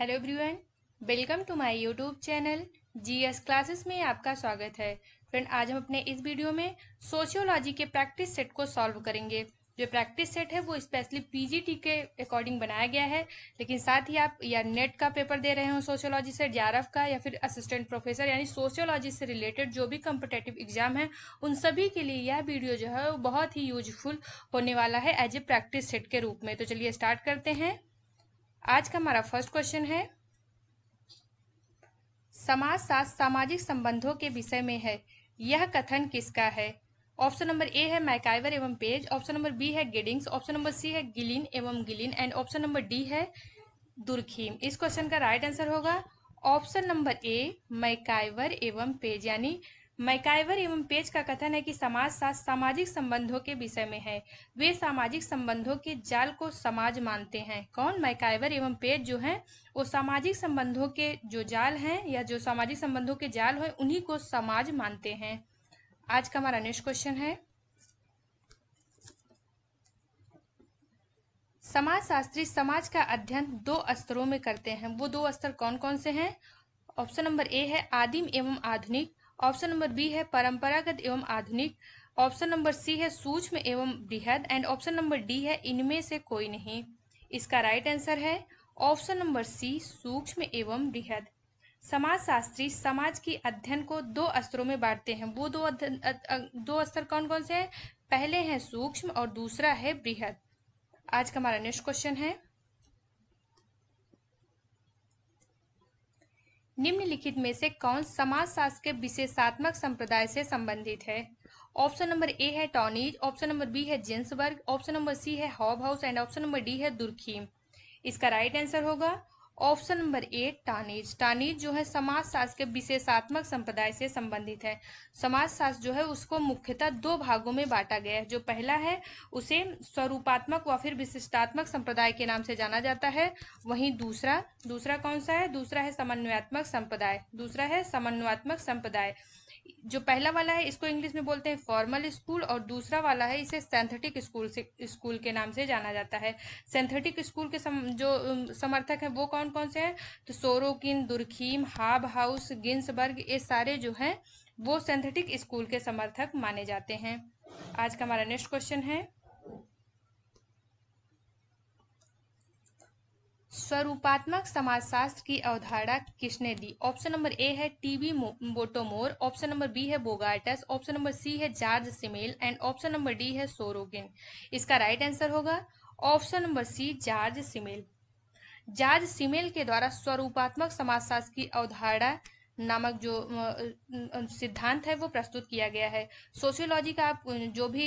hello everyone welcome to my YouTube channel GS classes में आपका स्वागत है फ्रेंड आज हम अपने इस वीडियो में सोशियोलॉजी के प्रैक्टिस सेट को सॉल्व करेंगे जो प्रैक्टिस सेट है वो स्पेशली पीजीटी के अकॉर्डिंग बनाया गया है लेकिन साथ ही आप या नेट का पेपर दे रहे हो सोशियोलॉजी से डीआरएफ का या फिर असिस्टेंट प्रोफेसर यानी सोशियोलॉजी से रिलेटेड जो भी कम्पिटेटिव एग्जाम है उन सभी के लिए यह वीडियो जो है वो बहुत ही यूजफुल होने वाला है एज ए प्रैक्टिस सेट के रूप में तो चलिए स्टार्ट करते हैं आज का हमारा फर्स्ट क्वेश्चन है शास्त्र सामाजिक संबंधों के विषय में है यह कथन किसका है ऑप्शन नंबर ए है मैकाइवर एवं पेज ऑप्शन नंबर बी है गेडिंग्स ऑप्शन नंबर सी है गिलिन एवं Gillin and option number D है दुर्खीम इस क्वेश्चन का राइट आंसर होगा ऑप्शन नंबर ए मैकाइवर एवं पेज यानी मैकाइवर एवं पेज का कथन है कि समाज समाजशास्त्र सामाजिक संबंधों के विषय में है वे सामाजिक संबंधों के जाल को समाज मानते हैं कौन मैकाइवर एवं पेज जो हैं वो सामाजिक संबंधों के जो जाल हैं या जो सामाजिक संबंधों के जाल हैं उन्हीं को समाज मानते हैं आज का हमारा नेक्स्ट क्वेश्चन है समाजशास्त्री समाज का अध्ययन दो स्तरों में करते हैं वो दो स्तर कौन कौन से हैं ऑप्शन नंबर ए है आदिम एवं आधुनिक ऑप्शन नंबर बी है परंपरागत एवं आधुनिक ऑप्शन नंबर सी है सूक्ष्म एवं बृहद एंड ऑप्शन नंबर डी है इनमें से कोई नहीं इसका राइट आंसर है ऑप्शन नंबर सी सूक्ष्म एवं बृहद समाजशास्त्री समाज की अध्ययन को दो स्तरों में बांटते हैं वो दो अध्ययन दो स्तर कौन कौन से हैं पहले हैं सूक्ष्म और दूसरा है बृहद आज का हमारा नेक्स्ट क्वेश्चन है निम्नलिखित में से कौन समाज शास्त्र के विशेषात्मक संप्रदाय से संबंधित है ऑप्शन नंबर ए है टॉनिज ऑप्शन नंबर बी है जेंसबर्ग ऑप्शन नंबर सी है Hobhouse and option number D है दुर्खीम इसका राइट आंसर होगा option number A Tonnies Tonnies जो है समाजशास्त्र के विशेषात्मक संप्रदाय से संबंधित है समाजशास्त्र जो है उसको मुख्यतः दो भागों में बांटा गया है जो पहला है उसे स्वरूपात्मक व फिर विशिष्टात्मक संप्रदाय के नाम से जाना जाता है वहीं दूसरा दूसरा कौन सा है दूसरा है समन्वयात्मक संप्रदाय दूसरा है समन्वयात्मक संप्रदाय जो पहला वाला है इसको इंग्लिश में बोलते हैं फॉर्मल स्कूल और दूसरा वाला है इसे सेंथेटिक स्कूल से स्कूल के नाम से जाना जाता है सेंथेटिक स्कूल के सम, जो समर्थक हैं वो कौन कौन से हैं तो सोरोकिन दुर्खीम हाब हाउस गिन्सबर्ग ये सारे जो हैं वो सेंथेटिक स्कूल के समर्थक माने जाते हैं आज का हमारा नेक्स्ट क्वेश्चन है स्वरूपात्मक समाजशास्त्र की अवधारणा किसने दी ऑप्शन नंबर ए है TB Bottomore option number B है बोगार्टस ऑप्शन नंबर सी है George Simmel and option number D है सोरोगिन इसका राइट आंसर होगा option number C George Simmel George Simmel के द्वारा स्वरूपात्मक समाजशास्त्र की अवधारणा नामक जो सिद्धांत है वो प्रस्तुत किया गया है सोशियोलॉजी का आप जो भी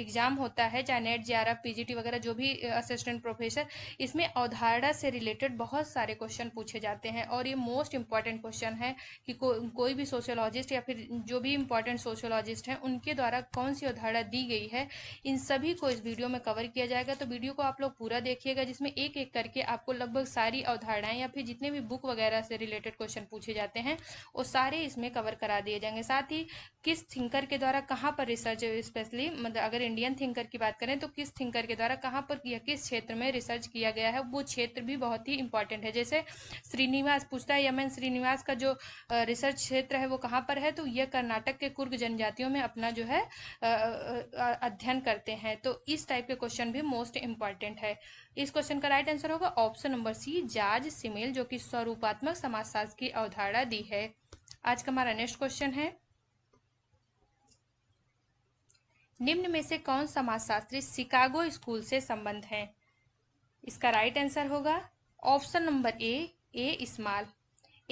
एग्जाम होता है चाहे नेट जे आर पीजीटी वगैरह जो भी असिस्टेंट प्रोफेसर इसमें अवधारणा से रिलेटेड बहुत सारे क्वेश्चन पूछे जाते हैं और ये मोस्ट इंपॉर्टेंट क्वेश्चन है कि को, कोई भी सोशियोलॉजिस्ट या फिर जो भी इंपॉर्टेंट सोशियोलॉजिस्ट हैं उनके द्वारा कौन सी अवधारणा दी गई है इन सभी को इस वीडियो में कवर किया जाएगा तो वीडियो को आप लोग पूरा देखिएगा जिसमें एक एक करके आपको लगभग सारी अवधारणाएं या फिर जितने भी बुक वगैरह से रिलेटेड क्वेश्चन पूछे जाते हैं वो सारे इसमें कवर करा दिए जाएंगे साथ ही किस थिंकर के द्वारा कहाँ पर रिसर्च स्पेशली मतलब अगर इंडियन थिंकर की बात करें तो किस थिंकर के द्वारा कहाँ पर या किस क्षेत्र में रिसर्च किया गया है वो क्षेत्र भी बहुत ही इंपॉर्टेंट है जैसे श्रीनिवास पूछता है यमन श्रीनिवास का जो रिसर्च क्षेत्र है वो कहाँ पर है तो यह कर्नाटक के कुर्ग जनजातियों में अपना जो है अध्ययन करते हैं तो इस टाइप के क्वेश्चन भी मोस्ट इम्पॉर्टेंट है इस क्वेश्चन का राइट आंसर होगा option number C George Simmel जो कि स्वरूपात्मक समाजशास्त्र की अवधारणा दी है आज का हमारा नेक्स्ट क्वेश्चन है निम्न में से कौन समाजशास्त्री शिकागो स्कूल से संबंध है इसका राइट आंसर होगा option number A A small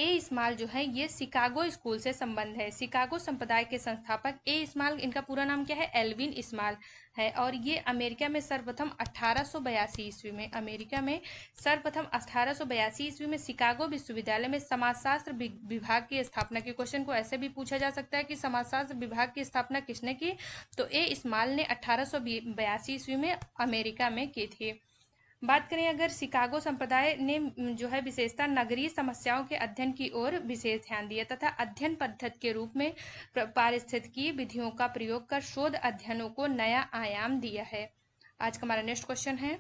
A small जो है ये शिकागो स्कूल से संबंध है शिकागो संप्रदाय के संस्थापक ए इस्माल इनका पूरा नाम क्या है एल्विन इस्माल है और ये अमेरिका में सर्वप्रथम अठारह ईस्वी में अमेरिका में सर्वप्रथम अठारह ईस्वी में शिकागो विश्वविद्यालय में समाजशास्त्र विभाग की स्थापना के क्वेश्चन को ऐसे भी पूछा जा सकता है कि समाजशास्त्र विभाग की स्थापना किसने की तो ए इस्माल ने अठारह ईस्वी में अमेरिका में की थी बात करें अगर शिकागो संप्रदाय ने जो है विशेषता नगरीय समस्याओं के अध्ययन की ओर विशेष ध्यान दिया तथा अध्ययन पद्धति के रूप में पारिस्थितिकी विधियों का प्रयोग कर शोध अध्ययनों को नया आयाम दिया है आज का हमारा नेक्स्ट क्वेश्चन है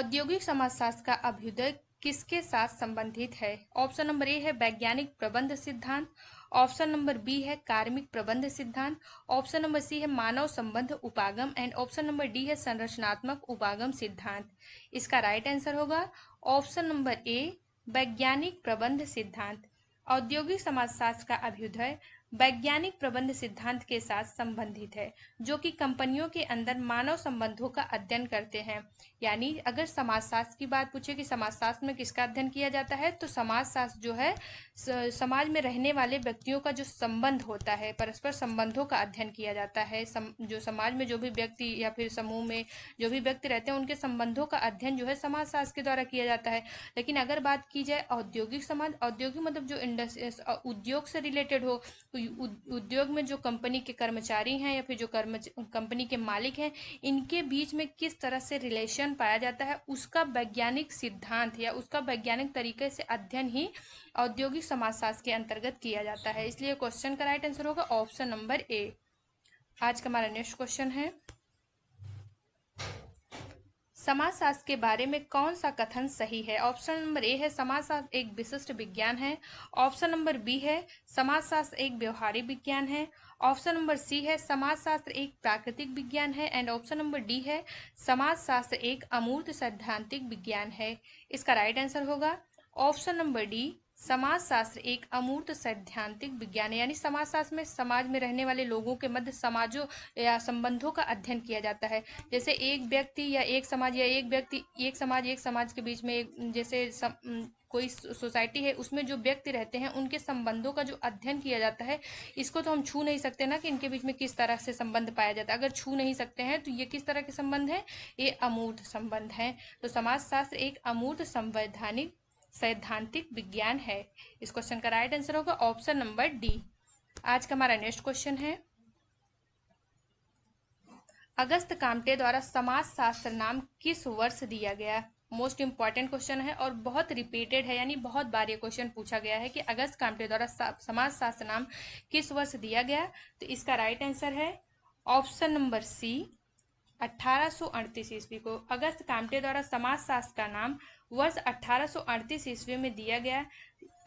औद्योगिक समाजशास्त्र का अभ्युदय किसके साथ संबंधित है ऑप्शन नंबर ए है वैज्ञानिक प्रबंध सिद्धांत ऑप्शन नंबर बी है कार्मिक प्रबंध सिद्धांत ऑप्शन नंबर सी है मानव संबंध उपागम एंड ऑप्शन नंबर डी है संरचनात्मक उपागम सिद्धांत इसका राइट आंसर होगा ऑप्शन नंबर ए वैज्ञानिक प्रबंध सिद्धांत औद्योगिक समाजशास्त्र का अभ्युदय वैज्ञानिक प्रबंध सिद्धांत के साथ संबंधित है जो कि कंपनियों के अंदर मानव संबंधों का अध्ययन करते हैं यानी अगर समाजशास्त्र की बात पूछे कि समाजशास्त्र में किसका अध्ययन किया जाता है तो समाजशास्त्र जो है समाज में रहने वाले व्यक्तियों का जो संबंध होता है परस्पर संबंधों का अध्ययन किया जाता है सम, जो समाज में जो भी व्यक्ति या फिर समूह में जो भी व्यक्ति रहते हैं उनके संबंधों का अध्ययन जो है समाजशास्त्र के द्वारा किया जाता है लेकिन अगर बात की जाए औद्योगिक समाज औद्योगिक मतलब जो इंडस्ट्री उद्योग से रिलेटेड हो तो उद्योग में जो कंपनी के कर्मचारी हैं या फिर जो कर्म कंपनी के मालिक हैं इनके बीच में किस तरह से रिलेशन पाया जाता है उसका वैज्ञानिक सिद्धांत या उसका वैज्ञानिक तरीके से अध्ययन ही औद्योगिक समाजशास्त्र के अंतर्गत किया जाता है इसलिए क्वेश्चन का राइट आंसर होगा ऑप्शन नंबर ए आज का हमारा नेक्स्ट क्वेश्चन है समाजशास्त्र के बारे में कौन सा कथन सही है ऑप्शन नंबर ए है समाजशास्त्र एक विशिष्ट विज्ञान है ऑप्शन नंबर बी है समाजशास्त्र एक व्यवहारिक विज्ञान है ऑप्शन नंबर सी है समाजशास्त्र एक प्राकृतिक विज्ञान है एंड ऑप्शन नंबर डी है समाजशास्त्र एक अमूर्त सैद्धांतिक विज्ञान है इसका राइट आंसर होगा ऑप्शन नंबर डी समाजशास्त्र एक अमूर्त सैद्धांतिक विज्ञान है यानी समाजशास्त्र में समाज में रहने वाले लोगों के मध्य समाजों या संबंधों का अध्ययन किया जाता है जैसे एक व्यक्ति या एक समाज या एक व्यक्ति एक समाज एक समाज के बीच में जैसे सम, कोई सोसाइटी है उसमें जो व्यक्ति रहते हैं उनके संबंधों का जो अध्ययन किया जाता है इसको तो हम छू नहीं सकते ना कि इनके बीच में किस तरह से संबंध पाया जाता है अगर छू नहीं सकते हैं तो ये किस तरह के संबंध हैं ये अमूर्त संबंध हैं तो समाजशास्त्र एक अमूर्त संवैधानिक सैद्धांतिक विज्ञान है इस क्वेश्चन का राइट आंसर होगा ऑप्शन नंबर डी आज का हमारा नेक्स्ट क्वेश्चन है अगस्त कामटे द्वारा समाज शास्त्र नाम किस वर्ष दिया गया मोस्ट इंपॉर्टेंट क्वेश्चन है और बहुत रिपीटेड है यानी बहुत बार ये क्वेश्चन पूछा गया है कि अगस्त कामटे द्वारा समाज शास्त्र नाम किस वर्ष दिया गया तो इसका राइट आंसर है ऑप्शन नंबर सी अठारह ईस्वी को अगस्त कामटे द्वारा समाज शास्त्र का नाम वर्ष अठारह ईस्वी में दिया गया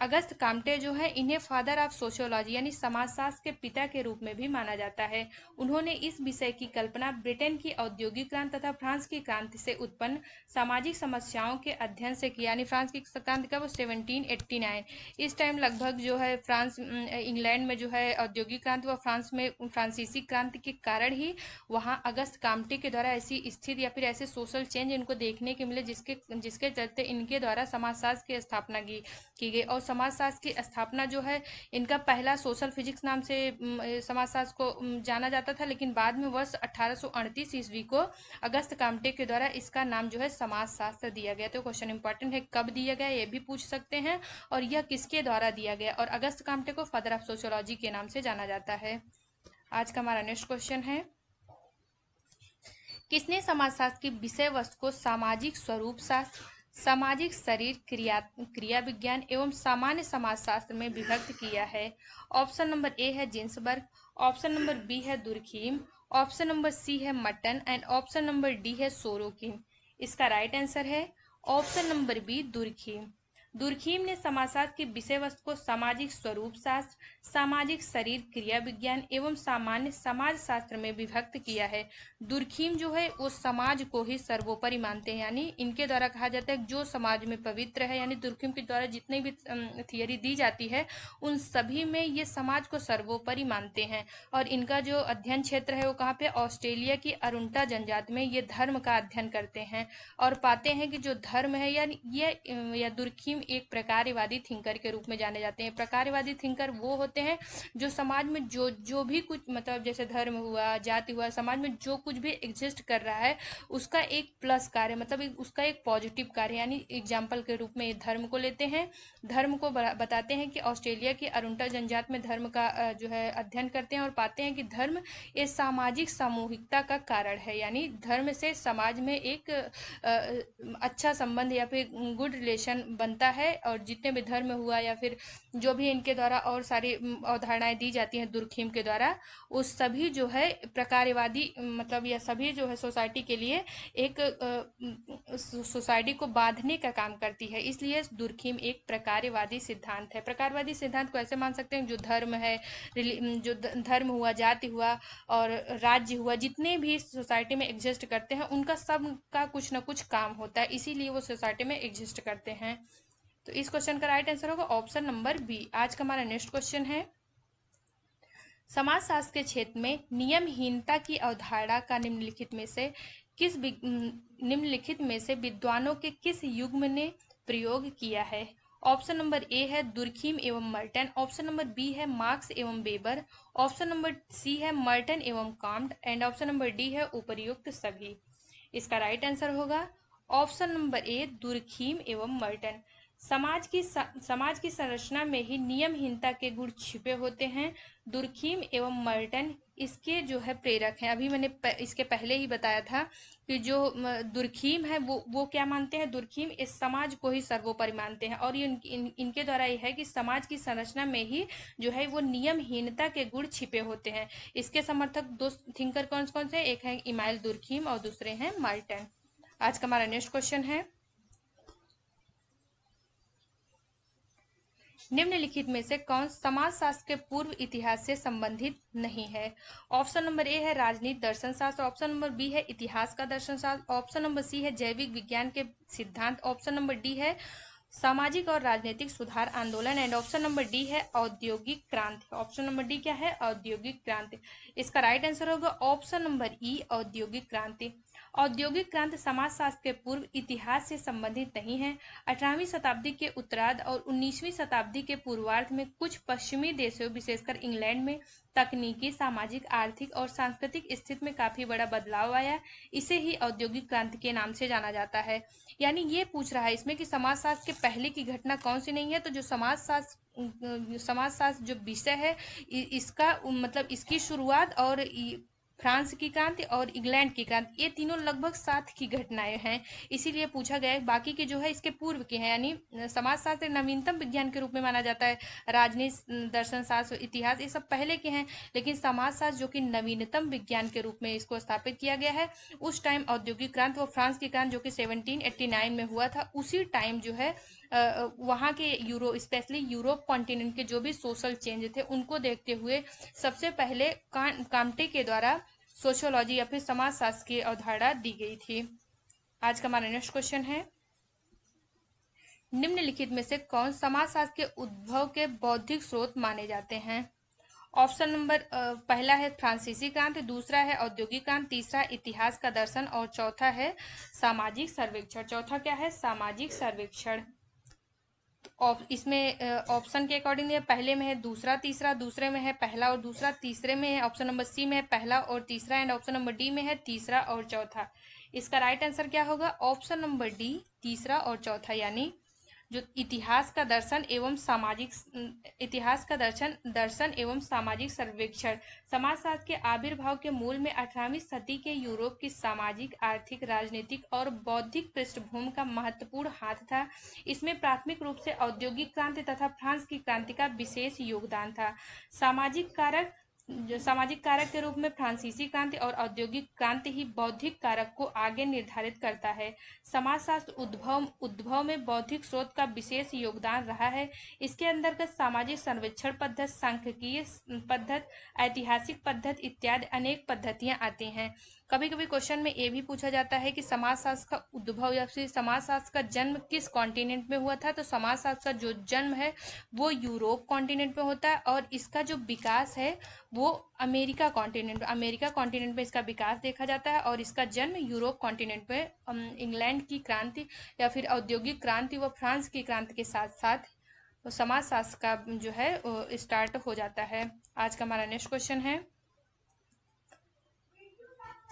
अगस्त कामटे जो है इन्हें फादर ऑफ सोशियोलॉजी यानी समाजशास्त्र के पिता के रूप में भी माना जाता है उन्होंने इस विषय की कल्पना ब्रिटेन की औद्योगिक क्रांति तथा फ्रांस की क्रांति से उत्पन्न सामाजिक समस्याओं के अध्ययन से किया यानी फ्रांस की क्रांति कब सेवनटीन एट्टी नाइन इस टाइम लगभग जो है फ्रांस इंग्लैंड में जो है औद्योगिक क्रांति व फ्रांस में फ्रांसीसी क्रांति के कारण ही वहाँ अगस्त कामटे के द्वारा ऐसी स्थिति या फिर ऐसे सोशल चेंज इनको देखने के मिले जिसके जिसके चलते इनके द्वारा समाजशास्त्र की स्थापना की गई और समाजशास्त्र की स्थापना जो है इनका पहला सोशल फिजिक्स नाम से समाजशास्त्र को जाना जाता था लेकिन बाद में वर्ष अठारह ईस्वी को अगस्त कामटे के द्वारा इसका नाम जो है समाजशास्त्र दिया गया तो क्वेश्चन इंपॉर्टेंट है कब दिया गया ये भी पूछ सकते हैं और यह किसके द्वारा दिया गया और अगस्त कामटे को फादर ऑफ सोशोलॉजी के नाम से जाना जाता है आज का हमारा नेक्स्ट क्वेश्चन है किसने समाजशास्त्र की विषय वस्तु को सामाजिक स्वरूप शास्त्र सामाजिक शरीर क्रिया क्रिया विज्ञान एवं सामान्य समाजशास्त्र में विभक्त किया है ऑप्शन नंबर ए है जिन्सबर्ग ऑप्शन नंबर बी है दुर्खीम ऑप्शन नंबर सी है Merton and option number D है सोरोकिम इसका राइट आंसर है option number B Durkheim Durkheim ने समाजशास्त्र के विषय वस्तु को सामाजिक स्वरूप शास्त्र सामाजिक शरीर क्रिया विज्ञान एवं सामान्य समाज शास्त्र में विभक्त किया है दुर्खीम जो है वो समाज को ही सर्वोपरि मानते हैं यानी इनके द्वारा कहा जाता है जो समाज में पवित्र है यानी दुर्खीम के द्वारा जितनी भी थियोरी दी जाती है उन सभी में ये समाज को सर्वोपरि मानते हैं और इनका जो अध्ययन क्षेत्र है वो कहाँ पे ऑस्ट्रेलिया की अरुणा जनजाति में ये धर्म का अध्ययन करते हैं और पाते हैं कि जो धर्म है या ये या दुर्खीम एक प्रकार्यवादी थिंकर के रूप में जाने जाते हैं प्रकार्यवादी थिंकर वो होते हैं जो समाज में जो जो भी कुछ मतलब जैसे धर्म हुआ जाति हुआ समाज में जो कुछ भी एग्जिस्ट कर रहा है उसका एक प्लस कार्य मतलब उसका एक पॉजिटिव कार्य यानी एग्जाम्पल के रूप में धर्म को लेते हैं धर्म को बताते हैं कि ऑस्ट्रेलिया की अरुणा जनजात में धर्म का जो है अध्ययन करते हैं और पाते हैं कि धर्म ये सामाजिक सामूहिकता का कारण है यानी धर्म से समाज में एक अच्छा संबंध या फिर गुड रिलेशन बनता है और जितने भी धर्म हुआ या फिर जो भी इनके द्वारा और सारी अवधारणाएं दी जाती हैं दुर्खीम के द्वारा उस सभी जो है प्रकारवादी मतलब या सभी जो है सोसाइटी के लिए एक सोसाइटी को बांधने का काम करती है इसलिए दुर्खीम एक प्रकारवादी सिद्धांत है प्रकारवादी सिद्धांत को ऐसे मान सकते हैं जो धर्म है जो धर्म हुआ जाति हुआ और राज्य हुआ जितने भी सोसाइटी में एग्जिस्ट करते हैं उनका सब का कुछ ना कुछ काम होता है इसीलिए वो सोसाइटी में एग्जिस्ट करते हैं तो इस क्वेश्चन का राइट आंसर होगा ऑप्शन नंबर बी आज का हमारा नेक्स्ट क्वेश्चन है समाजशास्त्र के क्षेत्र में नियमहीनता की अवधारणा का निम्नलिखित में से किस निम्नलिखित में से विद्वानों के किस युग्म ने प्रयोग किया है ऑप्शन नंबर ए है दुर्खीम एवं मर्टन ऑप्शन नंबर बी है मार्क्स एवं बेबर ऑप्शन नंबर सी है मर्टन एवं Comte and option number D है उपरयुक्त सभी इसका राइट आंसर होगा ऑप्शन नंबर ए दुर्खीम एवं मर्टन समाज की समाज की संरचना में ही नियमहीनता के गुण छिपे होते हैं दुर्खीम एवं मर्टन इसके जो है प्रेरक हैं अभी मैंने इसके पहले ही बताया था कि जो दुर्खीम है वो वो क्या मानते हैं दुर्खीम इस समाज को ही सर्वोपरि मानते हैं और ये इन, इन, इनके द्वारा ये है कि समाज की संरचना में ही जो है वो नियमहीनता के गुण छिपे होते हैं इसके समर्थक दो थिंकर कौन कौन से एक है इमाइल दुर्खीम और दूसरे हैं मार्टन आज का हमारा नेक्स्ट क्वेश्चन है निम्नलिखित में से कौन समाज शास्त्र के पूर्व इतिहास से संबंधित नहीं है ऑप्शन नंबर ए है राजनीति दर्शन शास्त्र ऑप्शन नंबर बी है इतिहास का दर्शन शास्त्र ऑप्शन नंबर सी है जैविक विज्ञान के सिद्धांत ऑप्शन नंबर डी है सामाजिक और राजनीतिक सुधार आंदोलन एंड ऑप्शन नंबर डी है औद्योगिक क्रांति ऑप्शन नंबर डी क्या है औद्योगिक क्रांति इसका राइट आंसर होगा ऑप्शन नंबर ई औद्योगिक क्रांति औद्योगिक क्रांति समाजशास्त्र के पूर्व इतिहास से संबंधित नहीं है अठारहवीं शताब्दी के उत्तरार्ध और उन्नीसवीं शताब्दी के पूर्वार्ध में कुछ पश्चिमी देशों विशेषकर इंग्लैंड में तकनीकी सामाजिक आर्थिक और सांस्कृतिक स्थिति में काफी बड़ा बदलाव आया इसे ही औद्योगिक क्रांति के नाम से जाना जाता है यानी ये पूछ रहा है इसमें कि समाजशास्त्र के पहले की घटना कौन सी नहीं है तो जो समाजशास्त्र समाजशास्त्र जो विषय है इसका मतलब इसकी शुरुआत और फ्रांस की क्रांति और इंग्लैंड की क्रांति ये तीनों लगभग साथ की घटनाएं हैं इसीलिए पूछा गया है बाकी के जो है इसके पूर्व के हैं यानी समाजशास्त्र नवीनतम विज्ञान के रूप में माना जाता है राजनीति दर्शन शास्त्र इतिहास ये सब पहले के हैं लेकिन समाजशास्त्र जो कि नवीनतम विज्ञान के रूप में इसको स्थापित किया गया है उस टाइम औद्योगिक क्रांति और फ्रांस की क्रांति जो कि सेवनटीन में हुआ था उसी टाइम जो है वहाँ के यूरो स्पेशली यूरोप कॉन्टिनेंट के जो भी सोशल चेंज थे उनको देखते हुए सबसे पहले कामटे के द्वारा सोशोलॉजी या फिर समाज शास्त्र की अवधारणा दी गई थी आज का हमारा नेक्स्ट क्वेश्चन है निम्नलिखित में से कौन समाजशास्त्र के उद्भव के बौद्धिक स्रोत माने जाते हैं ऑप्शन नंबर पहला है फ्रांसीसी क्रांति दूसरा है औद्योगिक क्रांति तीसरा इतिहास का दर्शन और चौथा है सामाजिक सर्वेक्षण चौथा क्या है सामाजिक सर्वेक्षण ऑप इसमें ऑप्शन के अकॉर्डिंग है पहले में है दूसरा तीसरा दूसरे में है पहला और दूसरा तीसरे में है ऑप्शन नंबर सी में है पहला और तीसरा एंड ऑप्शन नंबर डी में है तीसरा और चौथा इसका राइट आंसर क्या होगा ऑप्शन नंबर डी तीसरा और चौथा यानी जो इतिहास का दर्शन एवं सामाजिक इतिहास का दर्शन दर्शन एवं सामाजिक सर्वेक्षण समाजशास्त्र के आविर्भाव के मूल में अठारहवीं सदी के यूरोप की सामाजिक आर्थिक राजनीतिक और बौद्धिक पृष्ठभूमि का महत्वपूर्ण हाथ था इसमें प्राथमिक रूप से औद्योगिक क्रांति तथा फ्रांस की क्रांति का विशेष योगदान था सामाजिक कारक जो सामाजिक कारक के रूप में फ्रांसीसी क्रांति और औद्योगिक क्रांति ही बौद्धिक कारक को आगे निर्धारित करता है समाजशास्त्र उद्भव उद्भव में बौद्धिक स्रोत का विशेष योगदान रहा है इसके अंतर्गत सामाजिक सर्वेक्षण पद्धति सांख्यिकीय पद्धति ऐतिहासिक पद्धति इत्यादि अनेक पद्धतियां आती हैं कभी कभी क्वेश्चन में ये भी पूछा जाता है कि समाजशास्त्र का उद्भव या फिर समाजशास्त्र का जन्म किस कॉन्टिनेंट में हुआ था तो समाजशास्त्र का जो जन्म है वो यूरोप कॉन्टिनेंट में होता है और इसका जो विकास है वो अमेरिका कॉन्टिनेंट अमेरिका कॉन्टिनेंट में इसका विकास देखा जाता है और इसका जन्म यूरोप कॉन्टिनेंट में इंग्लैंड की क्रांति या फिर औद्योगिक क्रांति व फ्रांस की क्रांति के साथ साथ समाजशास्त्र का जो है स्टार्ट हो जाता है आज का हमारा नेक्स्ट क्वेश्चन है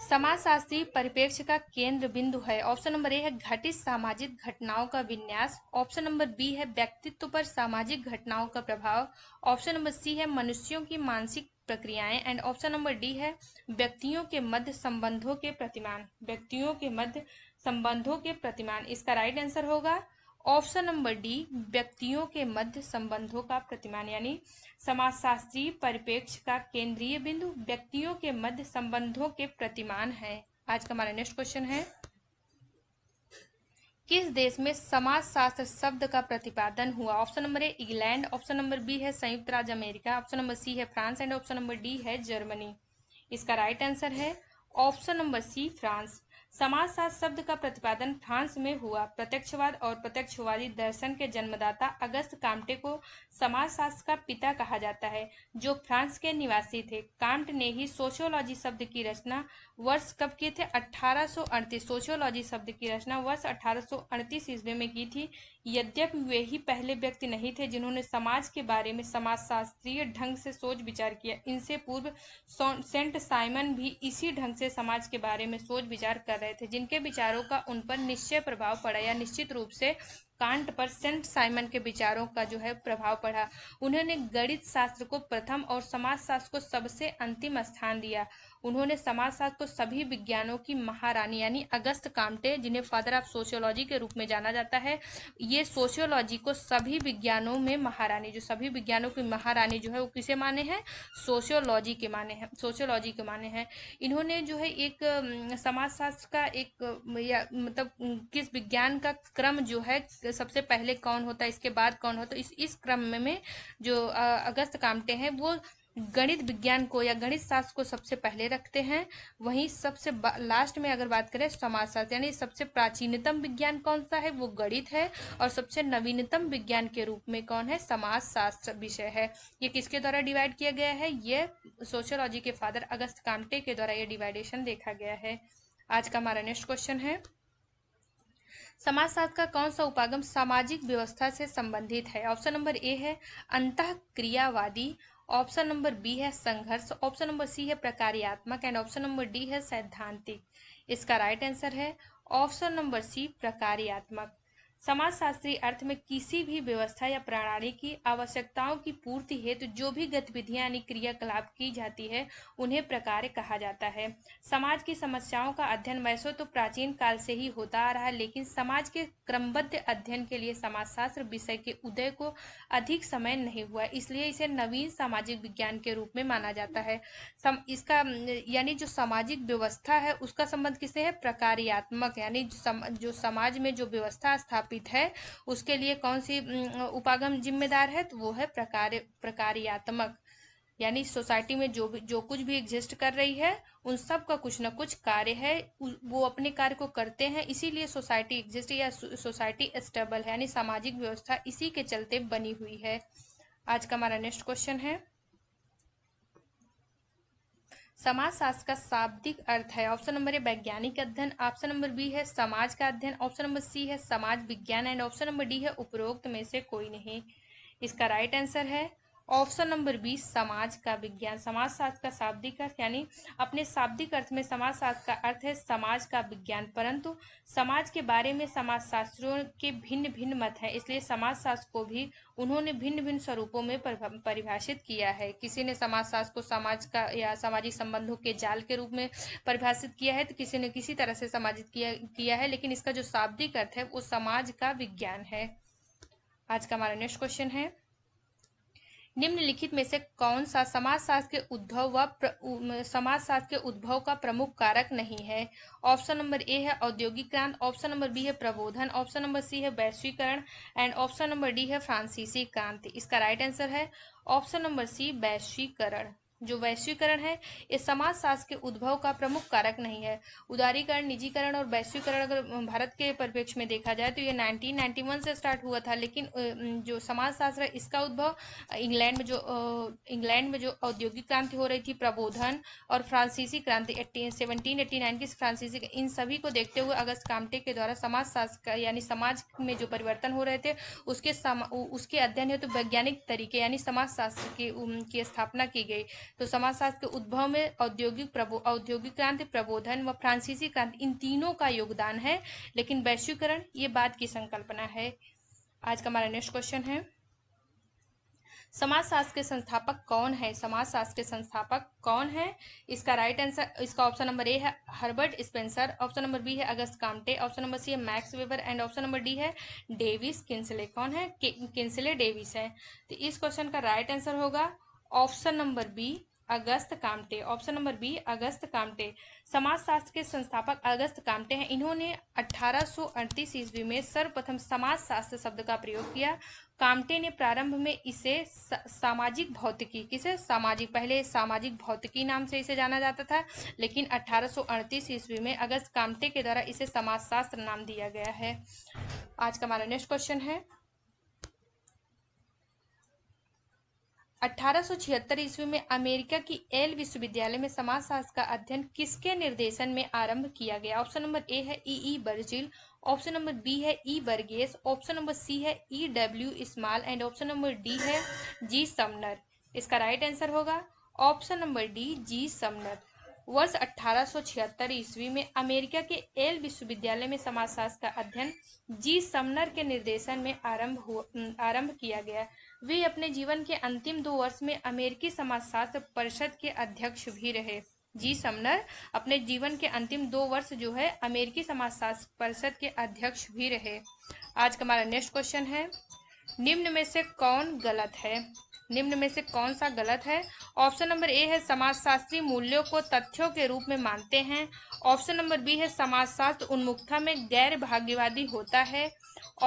समाजशास्त्री परिप्रेक्ष्य का केंद्र बिंदु है ऑप्शन नंबर ए है घटित सामाजिक घटनाओं का विन्यास ऑप्शन नंबर बी है व्यक्तित्व पर सामाजिक घटनाओं का प्रभाव ऑप्शन नंबर सी है मनुष्यों की मानसिक प्रक्रियाएं एंड ऑप्शन नंबर डी है व्यक्तियों के मध्य संबंधों के प्रतिमान व्यक्तियों के मध्य संबंधों के प्रतिमान इसका राइट आंसर होगा ऑप्शन नंबर डी व्यक्तियों के मध्य संबंधों का प्रतिमान यानी समाजशास्त्री परिपेक्ष का केंद्रीय बिंदु व्यक्तियों के मध्य संबंधों के प्रतिमान है आज का हमारा नेक्स्ट क्वेश्चन है किस देश में समाजशास्त्र शब्द का प्रतिपादन हुआ option number A England option number B है संयुक्त राज्य अमेरिका ऑप्शन नंबर सी है France and option number D है जर्मनी इसका राइट आंसर है ऑप्शन नंबर सी फ्रांस समाजशास्त्र शब्द का प्रतिपादन फ्रांस में हुआ प्रत्यक्षवाद और प्रत्यक्षवादी दर्शन के जन्मदाता अगस्त काम्टे को समाजशास्त्र का पिता कहा जाता है जो फ्रांस के निवासी थे काम्ट ने ही सोशियोलॉजी शब्द की रचना वर्ष कब किए थे अठारह सोशियोलॉजी शब्द की रचना वर्ष अठारह ईस्वी में की थी यद्यपि वे ही पहले व्यक्ति नहीं थे जिन्होंने समाज के बारे में समाजशास्त्रीय ढंग से सोच विचार किया इनसे पूर्व सेंट साइमन भी इसी ढंग से समाज के बारे में सोच विचार कर रहे थे जिनके विचारों का उन पर निश्चय प्रभाव पड़ा या निश्चित रूप से कांट पर सेंट साइमन के विचारों का जो है प्रभाव पड़ा उन्होंने गणित शास्त्र को प्रथम और समाज शास्त्र को सबसे अंतिम स्थान दिया उन्होंने समाजशास्त्र को सभी विज्ञानों की महारानी यानी अगस्त कामटे जिन्हें फादर ऑफ सोशियोलॉजी के रूप में जाना जाता है ये सोशियोलॉजी को सभी विज्ञानों में महारानी जो सभी विज्ञानों की महारानी जो है वो किसे माने हैं सोशियोलॉजी के माने हैं सोशियोलॉजी के माने हैं इन्होंने जो है एक समाजशास्त्र का एक या मतलब किस विज्ञान का क्रम जो है सबसे पहले कौन होता है इसके बाद कौन होता है इस इस क्रम में, में जो अगस्त कामटे हैं वो गणित विज्ञान को या गणित शास्त्र को सबसे पहले रखते हैं वहीं सबसे लास्ट में अगर बात करें शास्त्र यानी सबसे प्राचीनतम विज्ञान कौन सा है वो गणित है और सबसे नवीनतम विज्ञान के रूप में कौन है समाज शास्त्र विषय है ये किसके द्वारा डिवाइड किया गया है ये सोशोलॉजी के फादर अगस्त कामटे के द्वारा यह डिवाइडेशन देखा गया है आज का हमारा नेक्स्ट क्वेश्चन है समाजशास्त्र का कौन सा उपागम सामाजिक व्यवस्था से संबंधित है ऑप्शन नंबर ए है अंत क्रियावादी ऑप्शन नंबर बी है संघर्ष ऑप्शन नंबर सी है प्रकार्यात्मक एंड ऑप्शन नंबर डी है सैद्धांतिक इसका राइट आंसर है ऑप्शन नंबर सी प्रकार्यात्मक समाजशास्त्री अर्थ में किसी भी व्यवस्था या प्रणाली की आवश्यकताओं की पूर्ति हेतु तो जो भी गतिविधियां यानी क्रियाकलाप की जाती है उन्हें प्रकार कहा जाता है समाज की समस्याओं का अध्ययन वैसे तो प्राचीन काल से ही होता आ रहा है लेकिन समाज के क्रमबद्ध अध्ययन के लिए समाजशास्त्र विषय के उदय को अधिक समय नहीं हुआ इसलिए इसे नवीन सामाजिक विज्ञान के रूप में माना जाता है सम, इसका यानी जो सामाजिक व्यवस्था है उसका संबंध किसे है प्रकारियात्मक यानी जो समाज में जो व्यवस्था स्थापित स्थापित है उसके लिए कौन सी उपागम जिम्मेदार है तो वो है प्रकार प्रकारियात्मक यानी सोसाइटी में जो भी जो कुछ भी एग्जिस्ट कर रही है उन सब का कुछ ना कुछ कार्य है वो अपने कार्य को करते हैं इसीलिए सोसाइटी एग्जिस्ट या सोसाइटी स्टेबल है यानी सामाजिक व्यवस्था इसी के चलते बनी हुई है आज का हमारा नेक्स्ट क्वेश्चन है समाजशास्त्र का शाब्दिक अर्थ है ऑप्शन नंबर ए वैज्ञानिक अध्ययन ऑप्शन नंबर बी है समाज का अध्ययन ऑप्शन नंबर सी है समाज विज्ञान एंड ऑप्शन नंबर डी है उपरोक्त में से कोई नहीं इसका राइट आंसर है ऑप्शन नंबर बीस समाज का विज्ञान समाज शास्त्र का शाब्दिक अर्थ यानी अपने शाब्दिक अर्थ में समाज शास्त्र का अर्थ है समाज का विज्ञान परंतु समाज के बारे में समाज शास्त्रों के भिन्न भिन्न मत हैं इसलिए समाज शास्त्र को भी उन्होंने भिन्न भिन्न स्वरूपों में परिभाषित किया है किसी ने समाज शास्त्र को समाज का या सामाजिक संबंधों के जाल के रूप में परिभाषित किया है तो किसी ने किसी तरह से समाजित किया, किया है लेकिन इसका जो शाब्दिक अर्थ है वो समाज का विज्ञान है आज का हमारा नेक्स्ट क्वेश्चन है निम्नलिखित में से कौन सा समाजशास्त्र के उद्भव व समाजशास्त्र के उद्भव का प्रमुख कारक नहीं है ऑप्शन नंबर ए है औद्योगिक क्रांति ऑप्शन नंबर बी है प्रबोधन ऑप्शन नंबर सी है वैश्वीकरण एंड ऑप्शन नंबर डी है फ्रांसीसी क्रांति इसका राइट आंसर है ऑप्शन नंबर सी वैश्वीकरण जो वैश्वीकरण है ये शास्त्र के उद्भव का प्रमुख कारक नहीं है उदारीकरण निजीकरण और वैश्वीकरण अगर भारत के परिप्रेक्ष्य में देखा जाए तो ये 1991 से स्टार्ट हुआ था लेकिन जो शास्त्र है इसका उद्भव इंग्लैंड में जो इंग्लैंड में जो औद्योगिक क्रांति हो रही थी प्रबोधन और फ्रांसीसी क्रांति सेवनटीन एट्टी नाइन की फ्रांसीसी इन सभी को देखते हुए अगस्त कामटे के द्वारा समाज शास्त्र यानी समाज में जो परिवर्तन हो रहे थे उसके उसके अध्ययन हेतु तो वैज्ञानिक तरीके यानी समाज शास्त्र की स्थापना की गई तो समाजशास्त्र के उद्भव में औद्योगिक प्रबो औद्योगिक क्रांति प्रबोधन व फ्रांसीसी क्रांति इन तीनों का योगदान है लेकिन वैश्वीकरण ये बात की संकल्पना है आज का हमारा नेक्स्ट क्वेश्चन है समाजशास्त्र के संस्थापक कौन है समाजशास्त्र के संस्थापक कौन है इसका राइट आंसर इसका ऑप्शन नंबर ए है Herbert Spencer option number B है Auguste Comte option number C है Max Weber and option number D है डेविस किन्सले कौन है किन्सले डेविस है तो इस क्वेश्चन का राइट आंसर होगा option number B Auguste Comte option number B Auguste Comte समाजशास्त्र के संस्थापक अगस्त कामटे हैं इन्होंने 1838 ईस्वी में सर्वप्रथम समाजशास्त्र शब्द का प्रयोग किया कामटे ने प्रारंभ में इसे सामाजिक भौतिकी किसे सामाजिक पहले सामाजिक भौतिकी नाम से इसे जाना जाता था लेकिन 1838 ईस्वी में अगस्त कामटे के द्वारा इसे समाजशास्त्र नाम दिया गया है आज का हमारा नेक्स्ट क्वेश्चन है 1876 ईस्वी में अमेरिका की एल विश्वविद्यालय में समाजशास्त्र का अध्ययन किसके निर्देशन में आरंभ किया गया ऑप्शन नंबर ए है ई ई बर्जिल ऑप्शन नंबर बी है E Burgess option number C है E W Small and option number D है जी समनर इसका राइट आंसर होगा option number D G Sumner वर्ष अठारह ईस्वी में अमेरिका के एल विश्वविद्यालय में समाजशास्त्र का अध्ययन जी समनर के निर्देशन में आरंभ आरंभ किया गया वे अपने जीवन के अंतिम दो वर्ष में अमेरिकी समाजशास्त्र परिषद के अध्यक्ष भी रहे जी समनर अपने जीवन के अंतिम दो वर्ष जो है अमेरिकी समाजशास्त्र परिषद के अध्यक्ष भी रहे आज का हमारा नेक्स्ट क्वेश्चन है निम्न में से कौन गलत है निम्न में से कौन सा गलत है ऑप्शन नंबर ए है समाजशास्त्री मूल्यों को तथ्यों के रूप में मानते हैं ऑप्शन नंबर बी है समाजशास्त्र उन्मुखता में गैर भाग्यवादी होता है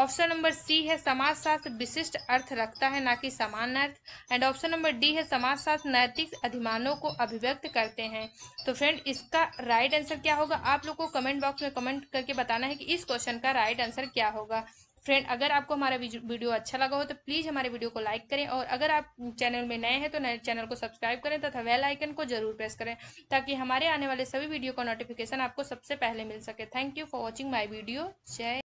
ऑप्शन नंबर सी है समाजशास्त्र विशिष्ट अर्थ रखता है ना कि समान अर्थ एंड ऑप्शन नंबर डी है समाजशास्त्र नैतिक अधिमानों को अभिव्यक्त करते हैं तो फ्रेंड इसका राइट आंसर क्या होगा आप लोग को कमेंट बॉक्स में कमेंट करके बताना है कि इस क्वेश्चन का राइट आंसर क्या होगा फ्रेंड अगर आपको हमारा वीडियो अच्छा लगा हो तो प्लीज़ हमारे वीडियो को लाइक करें और अगर आप चैनल में नए हैं तो नए चैनल को सब्सक्राइब करें तथा वेल आइकन को जरूर प्रेस करें ताकि हमारे आने वाले सभी वीडियो का नोटिफिकेशन आपको सबसे पहले मिल सके thank you for watching my video जय